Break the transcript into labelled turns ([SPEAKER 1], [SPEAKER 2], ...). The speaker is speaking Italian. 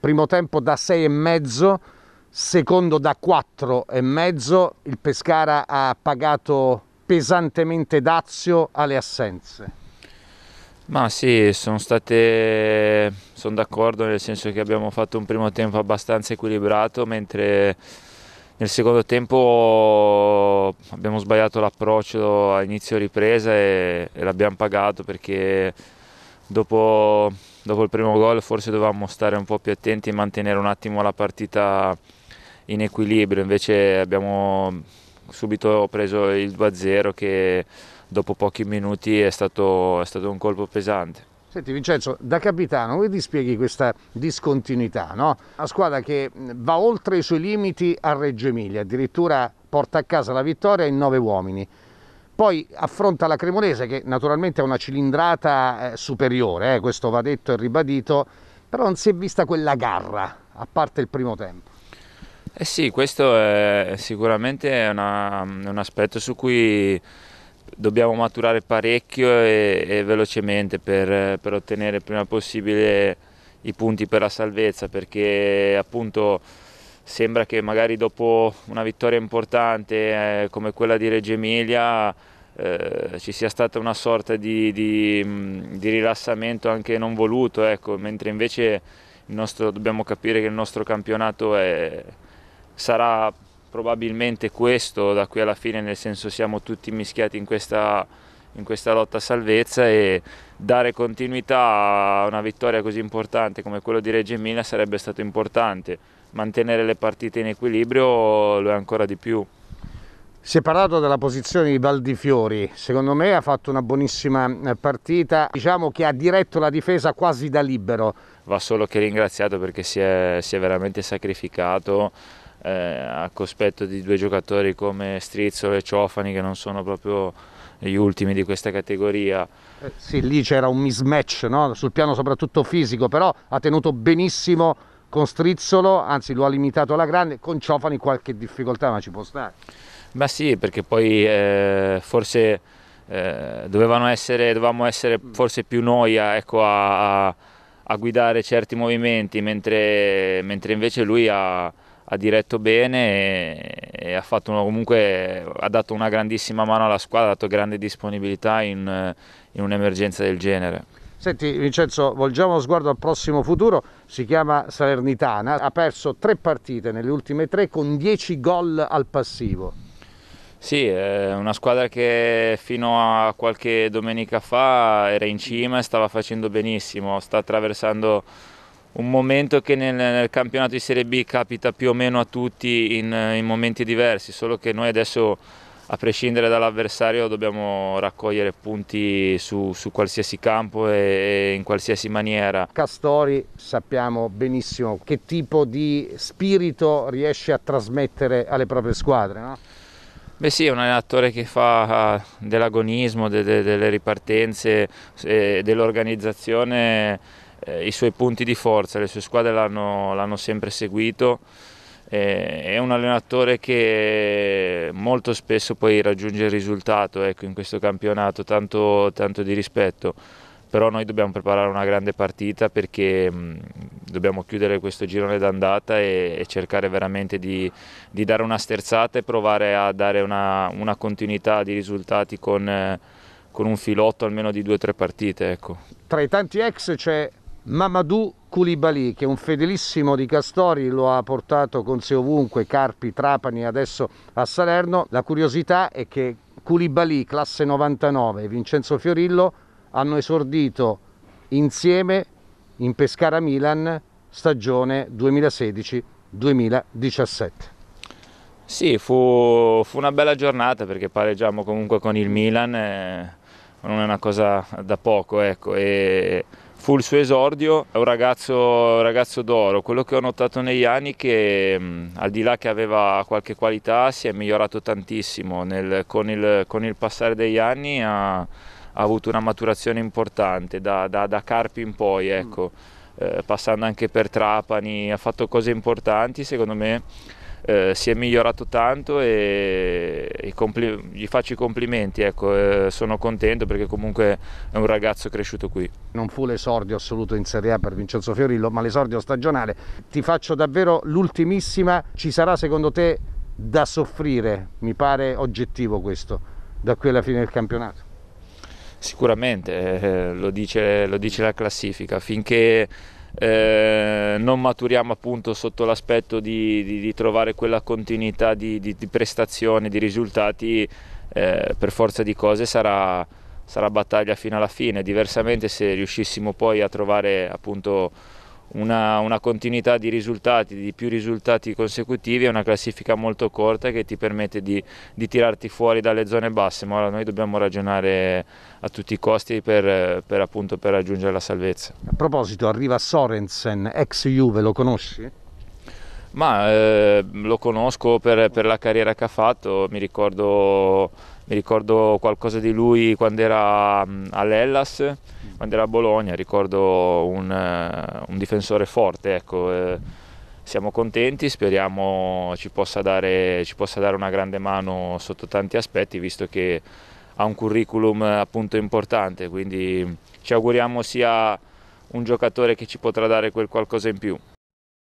[SPEAKER 1] primo tempo da e mezzo, secondo da e mezzo, il Pescara ha pagato pesantemente dazio alle assenze.
[SPEAKER 2] Ma sì, sono state, sono d'accordo nel senso che abbiamo fatto un primo tempo abbastanza equilibrato, mentre nel secondo tempo abbiamo sbagliato l'approccio a inizio ripresa e, e l'abbiamo pagato perché dopo dopo il primo gol forse dovevamo stare un po' più attenti e mantenere un attimo la partita in equilibrio, invece abbiamo subito preso il 2-0 che dopo pochi minuti è stato, è stato, un colpo pesante.
[SPEAKER 1] Senti Vincenzo, da capitano come ti spieghi questa discontinuità? No? Una squadra che va oltre i suoi limiti a Reggio Emilia, addirittura porta a casa la vittoria in nove uomini poi affronta la Cremonese che naturalmente ha una cilindrata eh, superiore, eh, questo va detto e ribadito, però non si è vista quella garra, a parte il primo tempo.
[SPEAKER 2] Eh sì, questo è sicuramente una, un aspetto su cui dobbiamo maturare parecchio e, e velocemente per, per ottenere prima possibile i punti per la salvezza, perché appunto sembra che magari dopo una vittoria importante eh, come quella di Reggio Emilia eh, ci sia stata una sorta di, di, di rilassamento anche non voluto, ecco, mentre invece nostro, dobbiamo capire che il nostro campionato è, sarà probabilmente questo da qui alla fine, nel senso siamo tutti mischiati in questa, in questa lotta a salvezza e dare continuità a una vittoria così importante come quella di Reggio Emilia sarebbe stato importante, mantenere le partite in equilibrio lo è
[SPEAKER 1] ancora di più. Si è parlato della posizione di Valdifiori, secondo me ha fatto una buonissima eh, partita, diciamo che ha diretto la difesa quasi da libero. Va
[SPEAKER 2] solo che ringraziato perché si è, si è veramente sacrificato eh, a cospetto di due giocatori come Strizzolo e Ciofani che non sono proprio gli ultimi di questa categoria.
[SPEAKER 1] Eh, sì, lì c'era un mismatch no? sul piano soprattutto fisico, però ha tenuto benissimo con Strizzolo, anzi lo ha limitato alla grande, con Ciofani qualche difficoltà, ma ci può stare.
[SPEAKER 2] Beh sì, perché poi eh, forse eh, dovevamo essere, dovevamo essere mm. forse più noi a, ecco, a, a guidare certi movimenti, mentre, mentre invece lui ha ha diretto bene e, e ha, una, comunque, ha, dato una grandissima mano alla squadra, ha dato grande disponibilità in, in un'emergenza del genere.
[SPEAKER 1] Senti Vincenzo, volgiamo lo sguardo al prossimo futuro, si chiama Salernitana, ha perso tre partite nelle ultime tre con dieci gol al passivo.
[SPEAKER 2] Sì, è una squadra che fino a qualche domenica fa era in cima e stava facendo benissimo, sta attraversando un momento che nel, nel, campionato di Serie B capita più o meno a tutti in, in momenti diversi, solo che noi adesso a prescindere dall'avversario dobbiamo raccogliere punti su, su qualsiasi campo e, e, in qualsiasi maniera.
[SPEAKER 1] Castori sappiamo benissimo che tipo di spirito riesce a trasmettere alle proprie squadre, no?
[SPEAKER 2] Beh sì, è un allenatore che fa ah, dell'agonismo, de, de, delle ripartenze, eh, dell'organizzazione eh, i suoi punti di forza, le sue squadre l'hanno sempre seguito. Eh, è un allenatore che molto spesso poi raggiunge il risultato ecco, in questo campionato, tanto, tanto di rispetto però noi dobbiamo preparare una grande partita perché mm, dobbiamo chiudere questo girone d'andata e, cercare veramente di, di, dare una sterzata e provare a dare una, una continuità di risultati con, eh, con, un filotto almeno di due o tre partite. Ecco.
[SPEAKER 1] Tra i tanti ex c'è Mamadou Koulibaly che è un fedelissimo di Castori lo ha portato con sé ovunque Carpi, Trapani adesso a Salerno la curiosità è che Koulibaly classe 99 e Vincenzo Fiorillo hanno esordito insieme in Pescara Milan stagione 2016-2017
[SPEAKER 2] sì, fu, fu, una bella giornata perché pareggiamo comunque con il Milan, eh, non è una cosa da poco, ecco, e Fu il suo esordio, è un ragazzo, ragazzo d'oro, quello che ho notato negli anni è che mm, al di là che aveva qualche qualità si è migliorato tantissimo nel, con, il, con, il, passare degli anni ha, ha avuto una maturazione importante da, da, da Carpi in poi mm. ecco. eh, passando anche per Trapani, ha fatto cose importanti secondo me eh, si è migliorato tanto e gli faccio i complimenti, ecco, eh, sono contento
[SPEAKER 1] perché comunque è un ragazzo cresciuto qui. Non fu l'esordio assoluto in Serie A per Vincenzo Fiorillo, ma l'esordio stagionale. Ti faccio davvero l'ultimissima, ci sarà secondo te da soffrire, mi pare oggettivo questo, da qui alla fine del campionato?
[SPEAKER 2] Sicuramente, eh, lo, dice, lo dice la classifica, finché eh, non maturiamo appunto sotto l'aspetto di, di, di, trovare quella continuità di, di prestazione, di risultati, eh, per forza di cose sarà, sarà battaglia fino alla fine, diversamente se riuscissimo poi a trovare appunto una, una, continuità di risultati, di più risultati consecutivi, è una classifica molto corta che ti permette di, di, tirarti fuori dalle zone basse, ma ora noi dobbiamo ragionare a tutti i costi per, per, appunto, per raggiungere la salvezza.
[SPEAKER 1] A proposito, arriva Sorensen, ex Juve, lo conosci?
[SPEAKER 2] Ma eh, lo conosco per, per, la carriera che ha fatto, mi ricordo, mi ricordo qualcosa di lui quando era all'Ellas, quando era a Bologna, ricordo un, eh, un difensore forte. Ecco, eh, siamo contenti, speriamo ci possa, dare, ci possa dare una grande mano sotto tanti aspetti, visto che ha un curriculum appunto importante, quindi ci auguriamo sia un giocatore che ci potrà dare quel qualcosa in più.